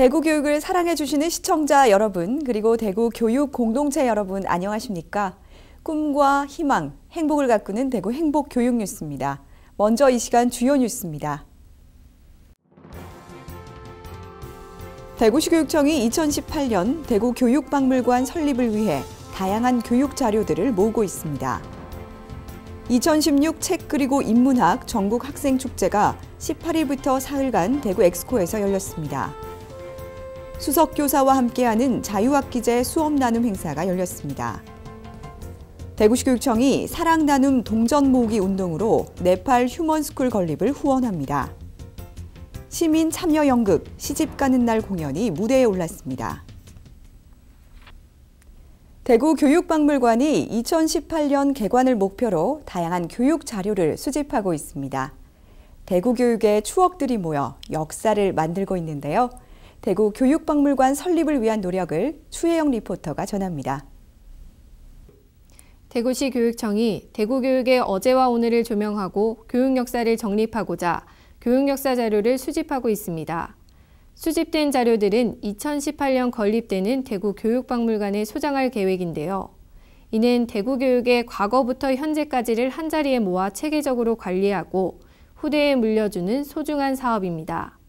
대구 교육을 사랑해 주시는 시청자 여러분, 그리고 대구 교육 공동체 여러분 안녕하십니까? 꿈과 희망, 행복을 가꾸는 대구 행복 교육 뉴스입니다. 먼저 이 시간 주요 뉴스입니다. 대구시교육청이 2018년 대구 교육박물관 설립을 위해 다양한 교육 자료들을 모으고 있습니다. 2016 책 그리고 인문학 전국 학생 축제가 18일부터 사흘간 대구 엑스코에서 열렸습니다. 수석교사와 함께하는 자유학기제 수업 나눔 행사가 열렸습니다. 대구시 교육청이 사랑 나눔 동전 모으기 운동으로 네팔 휴먼스쿨 건립을 후원합니다. 시민 참여 연극 시집 가는 날 공연이 무대에 올랐습니다. 대구 교육박물관이 2018년 개관을 목표로 다양한 교육 자료를 수집하고 있습니다. 대구 교육의 추억들이 모여 역사를 만들고 있는데요. 대구 교육박물관 설립을 위한 노력을 추혜영 리포터가 전합니다. 대구시 교육청이 대구 교육의 어제와 오늘을 조명하고 교육 역사를 정립하고자 교육 역사 자료를 수집하고 있습니다. 수집된 자료들은 2018년 건립되는 대구 교육박물관에 소장할 계획인데요. 이는 대구 교육의 과거부터 현재까지를 한자리에 모아 체계적으로 관리하고 후대에 물려주는 소중한 사업입니다.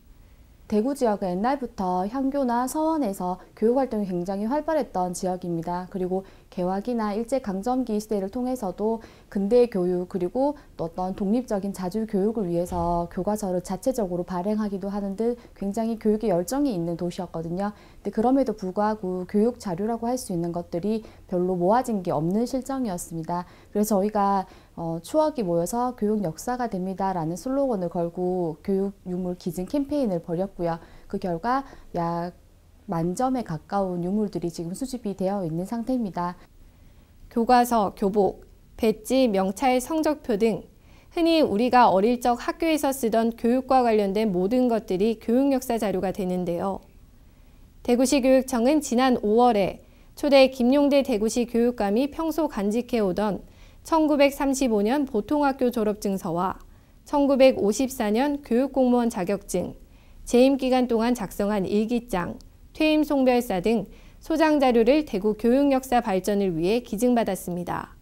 대구 지역은 옛날부터 향교나 서원에서 교육활동이 굉장히 활발했던 지역입니다. 그리고 개화기나 일제강점기 시대를 통해서도 근대 교육 그리고 어떤 독립적인 자주 교육을 위해서 교과서를 자체적으로 발행하기도 하는 듯 굉장히 교육에 열정이 있는 도시였거든요. 근데 그럼에도 불구하고 교육 자료라고 할 수 있는 것들이 별로 모아진 게 없는 실정이었습니다. 그래서 저희가 어, 추억이 모여서 교육 역사가 됩니다라는 슬로건을 걸고 교육 유물 기증 캠페인을 벌였고요. 그 결과 약 만점에 가까운 유물들이 지금 수집이 되어 있는 상태입니다. 교과서, 교복, 배지, 명찰, 성적표 등 흔히 우리가 어릴 적 학교에서 쓰던 교육과 관련된 모든 것들이 교육 역사 자료가 되는데요. 대구시 교육청은 지난 5월에 초대 김용대 대구시 교육감이 평소 간직해오던 1935년 보통학교 졸업증서와 1954년 교육공무원 자격증, 재임 기간 동안 작성한 일기장, 퇴임 송별사 등 소장 자료를 대구 교육 역사 발전을 위해 기증받았습니다.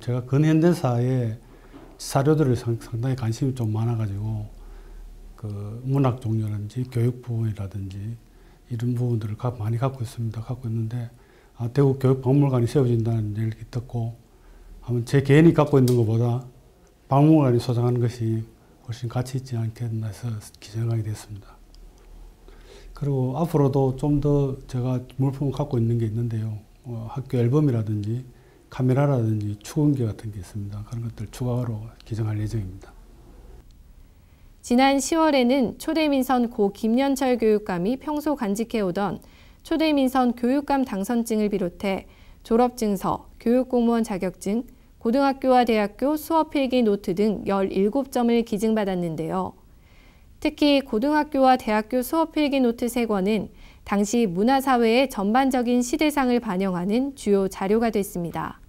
제가 근현대사의 사료들을 상당히 관심이 좀 많아가지고 그 문학 종류라든지 교육 부분이라든지 이런 부분들을 많이 갖고 있습니다. 갖고 있는데 아, 대구 교육박물관이 세워진다는 얘기를 듣고 하면 제 개인이 갖고 있는 것보다 박물관이 소장하는 것이 훨씬 가치 있지 않겠나 해서 기증하게 됐습니다. 그리고 앞으로도 좀 더 제가 물품을 갖고 있는 게 있는데요. 어, 학교 앨범이라든지 카메라라든지 추원기 같은 게 있습니다. 그런 것들 추가로 기증할 예정입니다. 지난 10월에는 초대민선 고 김연철 교육감이 평소 간직해오던 초대민선 교육감 당선증을 비롯해 졸업증서, 교육공무원 자격증, 고등학교와 대학교 수업필기 노트 등 17점을 기증받았는데요. 특히 고등학교와 대학교 수업필기 노트 3권은 당시 문화사회의 전반적인 시대상을 반영하는 주요 자료가 됐습니다.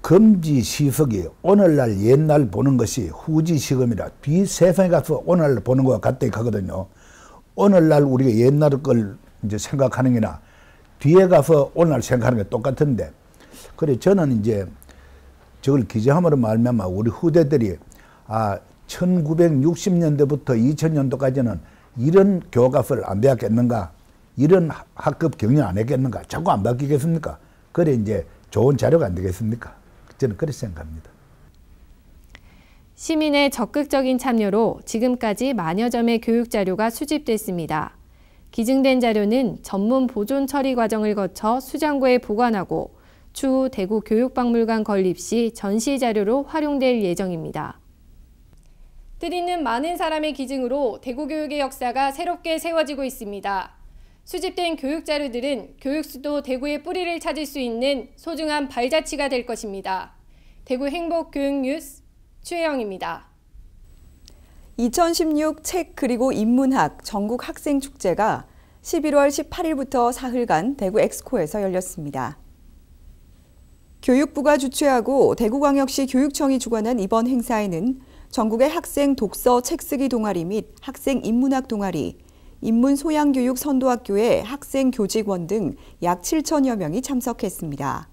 금지 시석이 오늘날 옛날 보는 것이 후지 시금이라 뒤세상에 가서 오늘날 보는 것과 같다 하거든요. 오늘날 우리가 옛날 걸 이제 생각하는 게나 뒤에 가서 오늘날 생각하는 게 똑같은데 그래 저는 이제 저걸 기재함으로 말면 우리 후대들이 아 1960년대부터 2000년도까지는 이런 교과서를 안 배웠겠는가? 이런 학급 경영 안 했겠는가? 자꾸 안 바뀌겠습니까? 그래 이제 좋은 자료가 안 되겠습니까? 저는 그렇게 생각합니다. 시민의 적극적인 참여로 지금까지 마녀 점의 교육 자료가 수집됐습니다. 기증된 자료는 전문 보존 처리 과정을 거쳐 수장고에 보관하고 추후 대구 교육박물관 건립 시 전시 자료로 활용될 예정입니다. 드리는 많은 사람의 기증으로 대구교육의 역사가 새롭게 세워지고 있습니다. 수집된 교육 자료들은 교육수도 대구의 뿌리를 찾을 수 있는 소중한 발자취가 될 것입니다. 대구 행복교육뉴스 최영입니다2016 책 그리고 인문학 전국 학생 축제가 11월 18일부터 사흘간 대구 엑스코에서 열렸습니다. 교육부가 주최하고 대구광역시 교육청이 주관한 이번 행사에는 전국의 학생 독서 책쓰기 동아리 및 학생 인문학 동아리, 인문 소양교육 선도학교의 학생 교직원 등 약 7천여 명이 참석했습니다.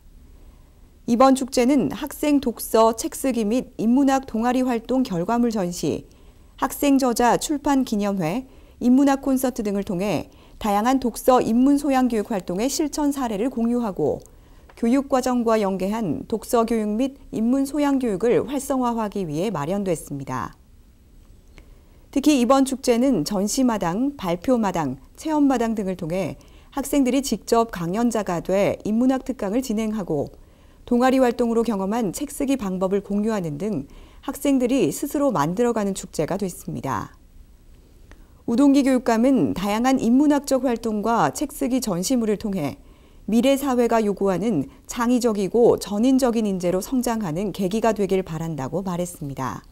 이번 축제는 학생 독서, 책쓰기 및 인문학 동아리 활동 결과물 전시, 학생 저자 출판 기념회, 인문학 콘서트 등을 통해 다양한 독서 인문 소양 교육 활동의 실천 사례를 공유하고 교육과정과 연계한 독서교육 및 인문소양교육을 활성화하기 위해 마련됐습니다. 특히 이번 축제는 전시마당, 발표마당, 체험마당 등을 통해 학생들이 직접 강연자가 돼 인문학 특강을 진행하고 동아리 활동으로 경험한 책 쓰기 방법을 공유하는 등 학생들이 스스로 만들어가는 축제가 됐습니다. 우동기 교육감은 다양한 인문학적 활동과 책 쓰기 전시물을 통해 미래 사회가 요구하는 창의적이고 전인적인 인재로 성장하는 계기가 되길 바란다고 말했습니다.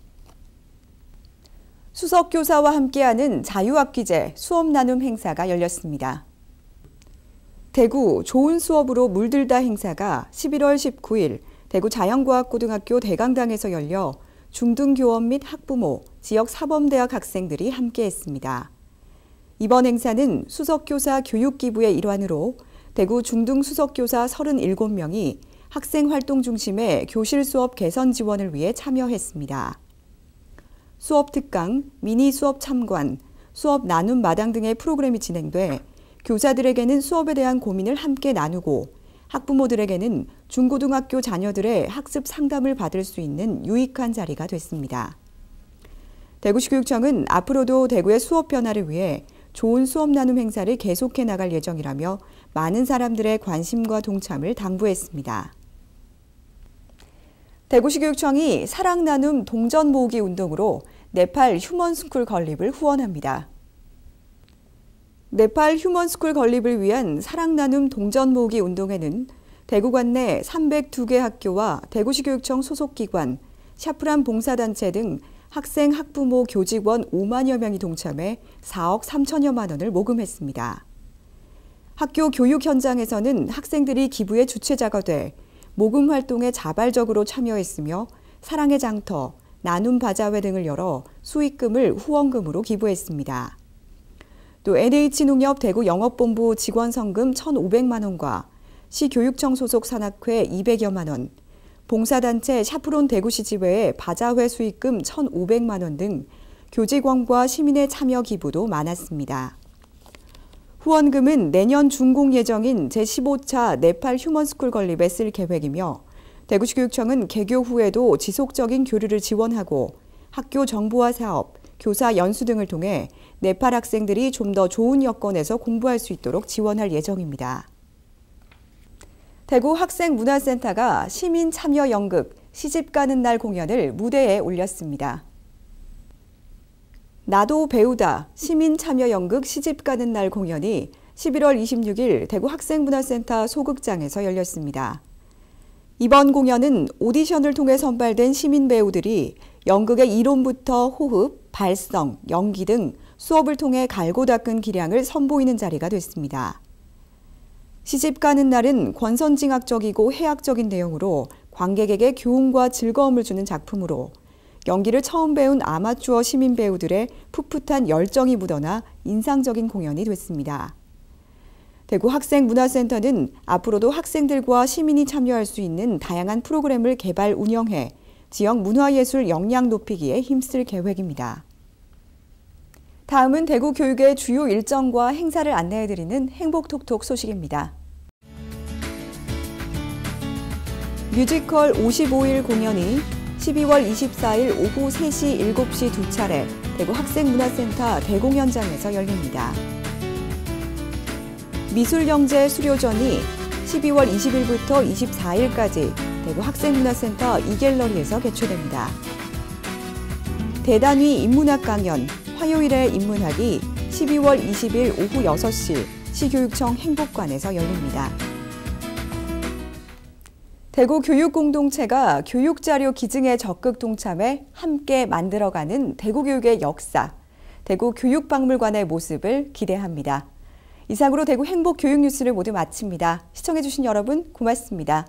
수석교사와 함께하는 자유학기제 수업 나눔 행사가 열렸습니다. 대구 좋은 수업으로 물들다 행사가 11월 19일 대구 자연과학고등학교 대강당에서 열려 중등교원 및 학부모, 지역 사범대학 학생들이 함께했습니다. 이번 행사는 수석교사 교육기부의 일환으로 대구 중등수석교사 37명이 학생 활동 중심의 교실 수업 개선 지원을 위해 참여했습니다. 수업 특강, 미니 수업 참관, 수업 나눔 마당 등의 프로그램이 진행돼 교사들에게는 수업에 대한 고민을 함께 나누고 학부모들에게는 중고등학교 자녀들의 학습 상담을 받을 수 있는 유익한 자리가 됐습니다. 대구시 교육청은 앞으로도 대구의 수업 변화를 위해 좋은 수업 나눔 행사를 계속해 나갈 예정이라며 많은 사람들의 관심과 동참을 당부했습니다. 대구시 교육청이 사랑 나눔 동전 모으기 운동으로 네팔 휴먼스쿨 건립을 후원합니다. 네팔 휴먼스쿨 건립을 위한 사랑 나눔 동전 모으기 운동에는 대구관 내 302개 학교와 대구시 교육청 소속기관, 샤프란 봉사단체 등 학생, 학부모, 교직원 5만여 명이 동참해 4억 3천여만 원을 모금했습니다. 학교 교육 현장에서는 학생들이 기부의 주체자가 돼 모금 활동에 자발적으로 참여했으며 사랑의 장터, 나눔 바자회 등을 열어 수익금을 후원금으로 기부했습니다. 또 NH농협 대구 영업본부 직원 성금 1,500만 원과 시교육청 소속 산악회 200여만 원, 봉사단체 샤프론 대구시 지회에 바자회 수익금 1,500만 원 등 교직원과 시민의 참여 기부도 많았습니다. 후원금은 내년 준공 예정인 제15차 네팔 휴먼스쿨 건립에 쓸 계획이며 대구시 교육청은 개교 후에도 지속적인 교류를 지원하고 학교 정보화 사업, 교사 연수 등을 통해 네팔 학생들이 좀 더 좋은 여건에서 공부할 수 있도록 지원할 예정입니다. 대구 학생문화센터가 시민 참여 연극 시집 가는 날 공연을 무대에 올렸습니다. 나도 배우다 시민 참여 연극 시집 가는 날 공연이 11월 26일 대구 학생문화센터 소극장에서 열렸습니다. 이번 공연은 오디션을 통해 선발된 시민 배우들이 연극의 이론부터 호흡, 발성, 연기 등 수업을 통해 갈고 닦은 기량을 선보이는 자리가 됐습니다. 시집 가는 날은 권선징악적이고 해악적인 내용으로 관객에게 교훈과 즐거움을 주는 작품으로 연기를 처음 배운 아마추어 시민 배우들의 풋풋한 열정이 묻어나 인상적인 공연이 됐습니다. 대구 학생문화센터는 앞으로도 학생들과 시민이 참여할 수 있는 다양한 프로그램을 개발 운영해 지역 문화예술 역량 높이기에 힘쓸 계획입니다. 다음은 대구 교육의 주요 일정과 행사를 안내해드리는 행복톡톡 소식입니다. 뮤지컬 55일 공연이 12월 24일 오후 3시 7시 두 차례 대구 학생문화센터 대공연장에서 열립니다. 미술경제 수료전이 12월 20일부터 24일까지 대구 학생문화센터 이갤러리에서 개최됩니다. 대단위 인문학 강연, 화요일에 입문하기 12월 20일 오후 6시 시교육청 행복관에서 열립니다. 대구 교육공동체가 교육자료 기증에 적극 동참해 함께 만들어가는 대구교육의 역사, 대구 교육박물관의 모습을 기대합니다. 이상으로 대구 행복교육뉴스를 모두 마칩니다. 시청해주신 여러분 고맙습니다.